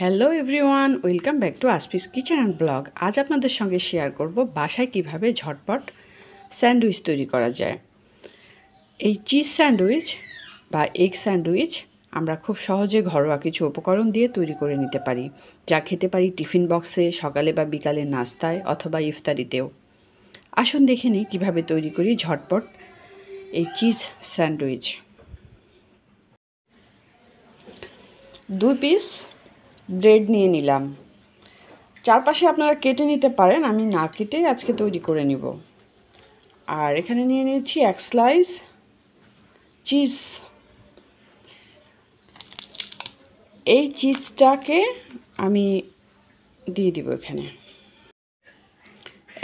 hello everyone welcome back to আসপিস kitchen and blog আজ আপনাদের সঙ্গে শেয়ার করব বাসায় কিভাবে ঝটপট স্যান্ডউইচ তৈরি করা যায় এই চিজ স্যান্ডউইচ বা এগ স্যান্ডউইচ আমরা খুব সহজে ঘরোয়া কিছু উপকরণ দিয়ে তৈরি করে নিতে পারি যা খেতে পারি টিফিন বক্সে সকালে বা বিকালে নাস্তায় অথবা ইফতারিতেও আসুন দেখে নিই কীভাবে তৈরি করি ঝটপট এই চিজ স্যান্ডউইচ দু পিস ব্রেড নিয়ে নিলাম চারপাশে আপনারা কেটে নিতে পারেন আমি না কেটেই আজকে তৈরি করে নিব আর এখানে নিয়ে নিয়েছি এক স্লাইস চিজ এই চিজটাকে আমি দিয়ে দিব এখানে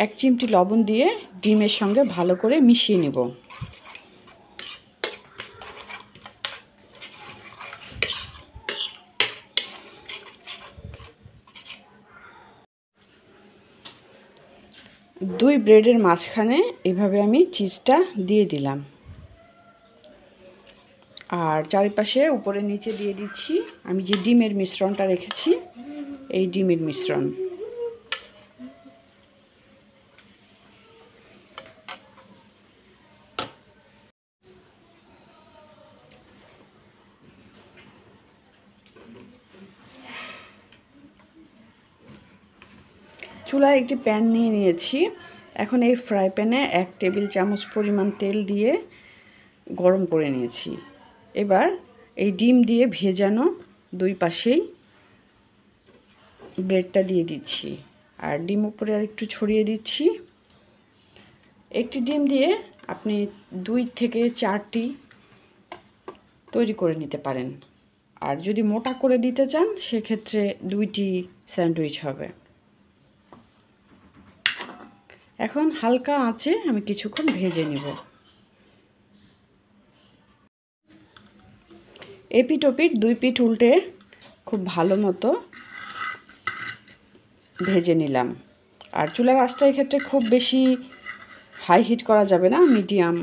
এক চিমটি লবণ দিয়ে ডিমের সঙ্গে ভালো করে মিশিয়ে নেব দুই ব্রেডের মাঝখানে এভাবে আমি চিজটা দিয়ে দিলাম আর চারিপাশে উপরে নিচে দিয়ে দিচ্ছি আমি যে ডিমের মিশ্রণটা রেখেছি এই ডিমের মিশ্রণ চুলায় একটি প্যান নিয়ে নিয়েছি এখন এই ফ্রাই প্যানে এক টেবিল চামচ পরিমাণ তেল দিয়ে গরম করে নিয়েছি এবার এই ডিম দিয়ে ভেজানো দুই পাশেই ব্রেডটা দিয়ে দিচ্ছি আর ডিম উপরে আর একটু ছড়িয়ে দিচ্ছি একটি ডিম দিয়ে আপনি দুই থেকে চারটি তৈরি করে নিতে পারেন আর যদি মোটা করে দিতে চান সেক্ষেত্রে দুইটি স্যান্ডউইচ হবে এখন হালকা আঁচে আমি কিছুক্ষণ ভেজে নিব এপিট ওপিট দুই পিঠ উল্টে খুব ভালো মতো ভেজে নিলাম আর চুলার আঁচটা ক্ষেত্রে খুব বেশি হাই হিট করা যাবে না মিডিয়াম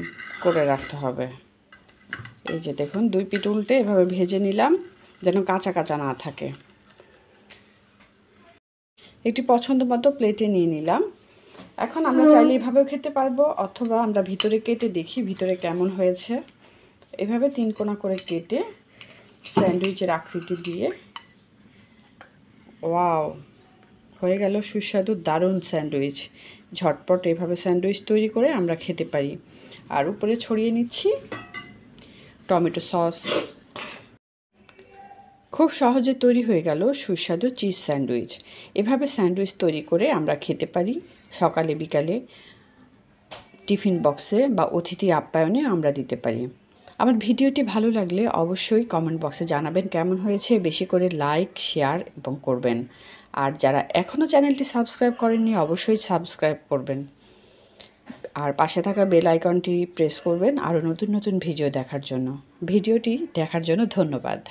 করে রাখতে হবে এই যে দেখুন দুই পিঠ উল্টে এভাবে ভেজে নিলাম যেন কাঁচা কাঁচা না থাকে একটি পছন্দ মতো প্লেটে নিয়ে নিলাম এখন আমরা চাইলে এভাবেও খেতে পারবো অথবা আমরা ভিতরে কেটে দেখি ভিতরে কেমন হয়েছে এভাবে তিন কোনা করে কেটে স্যান্ডউইচের আকৃতি দিয়ে ওয়াও হয়ে গেল সুস্বাদু দারুণ স্যান্ডউইচ ঝটপট এভাবে স্যান্ডউইচ তৈরি করে আমরা খেতে পারি আর উপরে ছড়িয়ে নিচ্ছি টমেটো সস খুব সহজে তৈরি হয়ে গেল সুস্বাদু চিজ স্যান্ডউইচ এভাবে স্যান্ডউইচ তৈরি করে আমরা খেতে পারি সকালে বিকালে টিফিন বক্সে বা অতিথি আপ্যায়নে আমরা দিতে পারি আমার ভিডিওটি ভালো লাগলে অবশ্যই কমেন্ট বক্সে জানাবেন কেমন হয়েছে বেশি করে লাইক শেয়ার এবং করবেন আর যারা এখনও চ্যানেলটি সাবস্ক্রাইব করেননি অবশ্যই সাবস্ক্রাইব করবেন আর পাশে থাকা বেল আইকনটি প্রেস করবেন আরও নতুন নতুন ভিডিও দেখার জন্য ভিডিওটি দেখার জন্য ধন্যবাদ